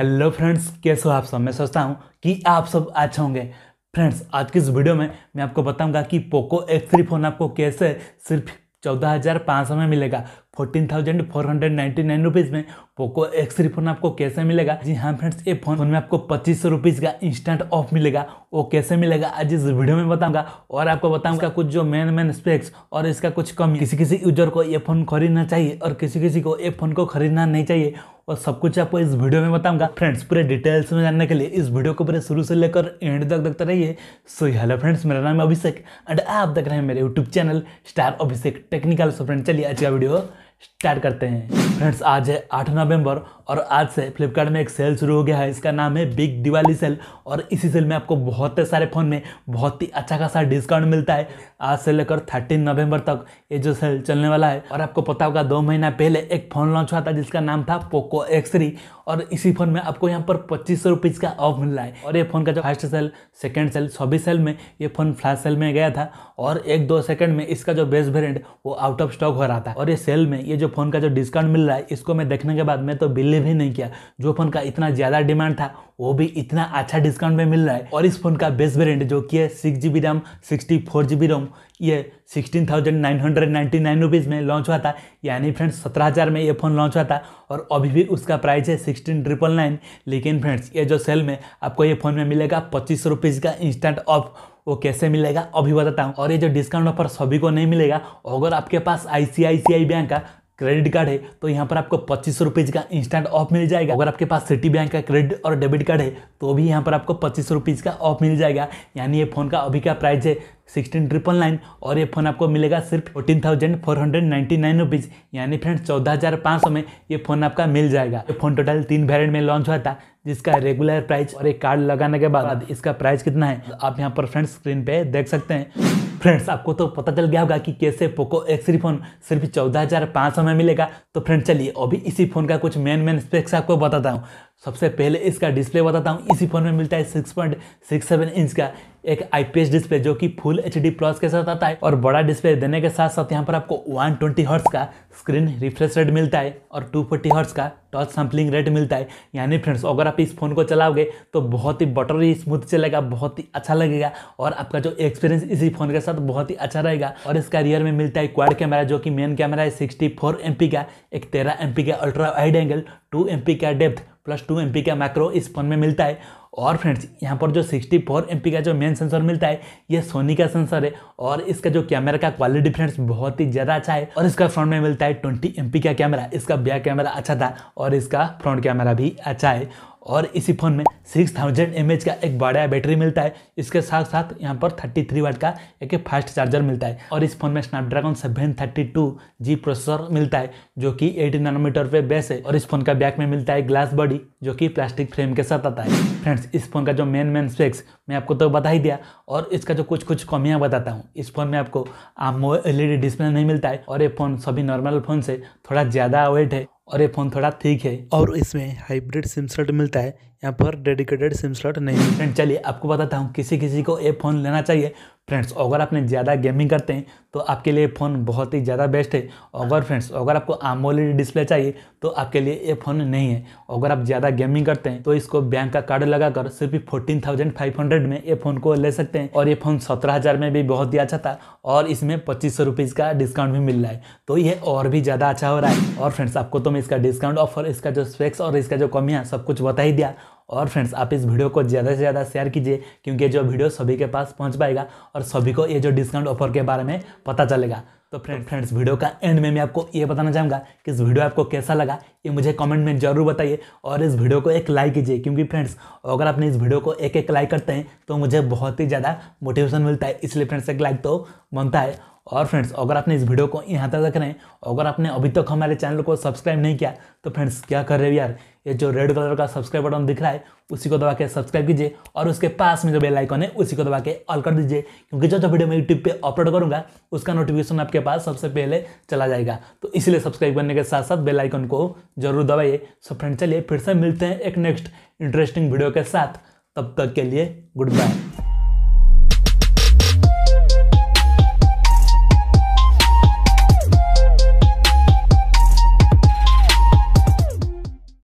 hello friends कैसे हो आप सब मैं सोचता हूँ कि आप सब अच्छे होंगे फ्रेंड्स आज की इस वीडियो में मैं आपको बताऊंगा कि पोको एक्स थ्री फ़ोन आपको कैसे सिर्फ चौदह हज़ार पाँच सौ में मिलेगा fourteen thousand four hundred ninety nine rupees में पोको एक्स थ्री फोन आपको कैसे मिलेगा जी हाँ फ्रेंड्स ये फोन में आपको पच्चीस सौ रुपीज़ का इंस्टेंट ऑफ मिलेगा वो कैसे मिलेगा आज इस वीडियो में बताऊंगा और आपको बताऊंगा कुछ जो मेन मेन स्पेक्स और इसका कुछ कम किसी किसी यूजर को ये फ़ोन खरीदना चाहिए और किसी किसी को ये फ़ोन को खरीदना नहीं चाहिए और सब कुछ आपको इस वीडियो में बताऊंगा फ्रेंड्स पूरे डिटेल्स में जानने के लिए इस वीडियो को पूरे शुरू से लेकर एंड तक देखते रहिए सो हेलो फ्रेंड्स मेरा नाम है अभिषेक एंड आप देख रहे हैं मेरे YouTube channel star Abhishek technical so friend चलिए आज का वीडियो स्टार्ट करते हैं फ्रेंड्स आज है आठ नवंबर और आज से फ्लिपकार्ट में एक सेल शुरू हो गया है इसका नाम है बिग दिवाली सेल और इसी सेल में आपको बहुत सारे फ़ोन में बहुत ही अच्छा खासा डिस्काउंट मिलता है आज से लेकर थर्टीन नवंबर तक ये जो सेल चलने वाला है और आपको पता होगा दो महीना पहले एक फ़ोन लॉन्च हुआ था जिसका नाम था पोको एक्स और इसी फोन में आपको यहाँ पर पच्चीस सौ रुपीज़ का ऑफ मिल रहा है और ये फ़ोन का जो फर्स्ट सेल सेकेंड सेल सभी सेल में ये फ़ोन फ्लैश सेल में गया था और एक दो सेकंड में इसका जो बेस्ट वेरियंट वो आउट ऑफ स्टॉक हो रहा था और ये सेल में ये जो फ़ोन का जो डिस्काउंट मिल रहा है इसको मैं देखने के बाद मैं तो बिलीव ही नहीं किया जो फ़ोन का इतना ज़्यादा डिमांड था वो भी इतना अच्छा डिस्काउंट में मिल रहा है और इस फ़ोन का बेस्ट वेरियंट जो कि है six G B RAM sixty four G B ROM ये sixteen thousand nine hundred ninety nine rupees में लॉन्च हुआ था यानी फ्रेंड्स सत्रह हज़ार में ये फ़ोन लॉन्च हुआ था और अभी भी उसका प्राइस है सिक्सटीन ट्रिपल नाइन लेकिन फ्रेंड्स ये जो सेल में आपको ये फ़ोन में मिलेगा पच्चीस रुपीज़ का इंस्टेंट ऑफ वो कैसे मिलेगा अभी बताता हूँ और ये जो डिस्काउंट ऑफर सभी को नहीं मिलेगा अगर आपके पास आई बैंक का क्रेडिट कार्ड है तो यहाँ पर आपको पच्चीस सौ रुपीज़ का इंस्टेंट ऑफ मिल जाएगा अगर आपके पास सिटी बैंक का क्रेडिट और डेबिट कार्ड है तो भी यहाँ पर आपको पच्चीस सौ रुपीज़ का ऑफ मिल जाएगा यानी ये फ़ोन का अभी का प्राइस है सिक्सटीन ट्रिपल नाइन और ये फ़ोन आपको मिलेगा सिर्फ fourteen thousand four hundred ninety nine rupees यानी फ्रेंड चौदह हज़ार पाँच सौ में ये फ़ोन आपका मिल जाएगा ये फ़ोन टोटल तीन वेरियंट में लॉन्च हुआ था जिसका रेगुलर प्राइस और एक कार्ड लगाने के बाद इसका प्राइस कितना है आप यहाँ पर फ्रेंड स्क्रीन पे देख सकते हैं फ्रेंड्स आपको तो पता चल गया होगा कि कैसे पोको एक्स थ्री फोन सिर्फ चौदह हज़ार पाँच सौ में मिलेगा तो फ्रेंड चलिए अभी इसी फ़ोन का कुछ मेन मेन स्पेक्स आपको बताता हूँ सबसे पहले इसका डिस्प्ले बताता हूँ इसी फ़ोन में मिलता है 6.67 इंच का एक आईपीएस डिस्प्ले जो कि फुल एच प्लस के साथ आता है और बड़ा डिस्प्ले देने के साथ साथ यहाँ पर आपको 120 ट्वेंटी का स्क्रीन रिफ्रेश रेट मिलता है और 240 फोर्टी का टच सैम्पलिंग रेट मिलता है यानी फ्रेंड्स अगर आप इस फ़ोन को चलाओगे तो बहुत ही बटरी स्मूथ चलेगा बहुत ही अच्छा लगेगा और आपका जो एक्सपीरियंस इसी फ़ोन के साथ बहुत ही अच्छा रहेगा और इसका रियर में मिलता है क्वाड कैमरा जो कि मेन कैमरा है सिक्सटी फोर का एक तेरह एम का ultra wide angle two M का डेप्थ प्लस टू एम का मैक्रो इस फ़ोन में मिलता है और फ्रेंड्स यहाँ पर जो 64 फोर का जो मेन सेंसर मिलता है ये सोनी का सेंसर है और इसका जो कैमरा का क्वालिटी फ्रेंड्स बहुत ही ज़्यादा अच्छा है और इसका फ्रंट में मिलता है 20 एम का कैमरा इसका बैक कैमरा अच्छा था और इसका फ्रंट कैमरा भी अच्छा है और इसी फ़ोन में 6000 थाउजेंड का एक बड़ा बैटरी मिलता है इसके साथ साथ यहाँ पर 33 थ्री वाट का एक फास्ट चार्जर मिलता है और इस फोन में Snapdragon seven two G processor मिलता है जो कि 18 नैनोमीटर पे बेस है और इस फोन का बैक में मिलता है ग्लास बॉडी जो कि प्लास्टिक फ्रेम के साथ आता है फ्रेंड्स इस फोन का जो मेन मेन स्पेक्स मैं आपको तो बता ही दिया और इसका जो कुछ कुछ कमियाँ बताता हूँ इस फोन में आपको एल ई डिस्प्ले नहीं मिलता है और ये फोन सभी नॉर्मल फोन से थोड़ा ज़्यादा वेट है और ये फ़ोन थोड़ा ठीक है और इसमें हाइब्रिड सिम स्लॉट मिलता है यहाँ पर डेडिकेटेड सिम स्लॉट नहीं है फ्रेंड चलिए आपको बताता हूँ किसी किसी को ये फ़ोन लेना चाहिए फ्रेंड्स अगर आपने ज़्यादा गेमिंग करते हैं तो आपके लिए फ़ोन बहुत ही ज़्यादा बेस्ट है अगर फ्रेंड्स अगर आपको आमोलेड डिस्प्ले चाहिए तो आपके लिए ये फ़ोन नहीं है अगर आप ज़्यादा गेमिंग करते हैं तो इसको बैंक का कार्ड लगाकर सिर्फ फोर्टीन थाउजेंड फाइव हंड्रेड में ये फ़ोन को ले सकते हैं और ये फ़ोन सत्रह हज़ार में भी बहुत ही अच्छा था और इसमें पच्चीस सौ रुपीज़ का डिस्काउंट भी मिल रहा है तो ये और भी ज़्यादा अच्छा हो रहा है और फ्रेंड्स आपको तो मैं इसका डिस्काउंट ऑफर इसका जो स्पेक्स और इसका जो कमियाँ सब कुछ बता ही दिया और फ्रेंड्स आप इस वीडियो को ज़्यादा से ज़्यादा शेयर कीजिए क्योंकि जो वीडियो सभी के पास पहुँच पाएगा और सभी को ये जो डिस्काउंट ऑफर के बारे में पता चलेगा तो फ्रेंड फ्रेंड्स वीडियो का एंड में मैं आपको ये बताना चाहूँगा कि इस वीडियो आपको कैसा लगा ये मुझे कमेंट में जरूर बताइए और इस वीडियो को एक लाइक कीजिए क्योंकि फ्रेंड्स अगर आपने इस वीडियो को एक एक लाइक करते हैं तो मुझे बहुत ही ज़्यादा मोटिवेशन मिलता है इसलिए फ्रेंड्स एक लाइक तो बनता है और फ्रेंड्स अगर आपने इस वीडियो को यहाँ तक देख रहे हैं अगर आपने अभी तक हमारे चैनल को सब्सक्राइब नहीं किया तो फ्रेंड्स क्या कर रहे हो यार ये जो रेड कलर का सब्सक्राइब बटन दिख रहा है उसी को दबा के सब्सक्राइब कीजिए और उसके पास में जो बेल आइकन है उसी को दबा के ऑल कर दीजिए क्योंकि जो जो वीडियो मैं यूट्यूब पे अपलोड करूँगा उसका नोटिफिकेशन आपके पास सबसे पहले चला जाएगा तो इसीलिए सब्सक्राइब करने के साथ साथ बेलाइकन को जरूर दबाइए सो फ्रेंड चलिए फिर से मिलते हैं एक नेक्स्ट इंटरेस्टिंग वीडियो के साथ तब तक के लिए गुड बाय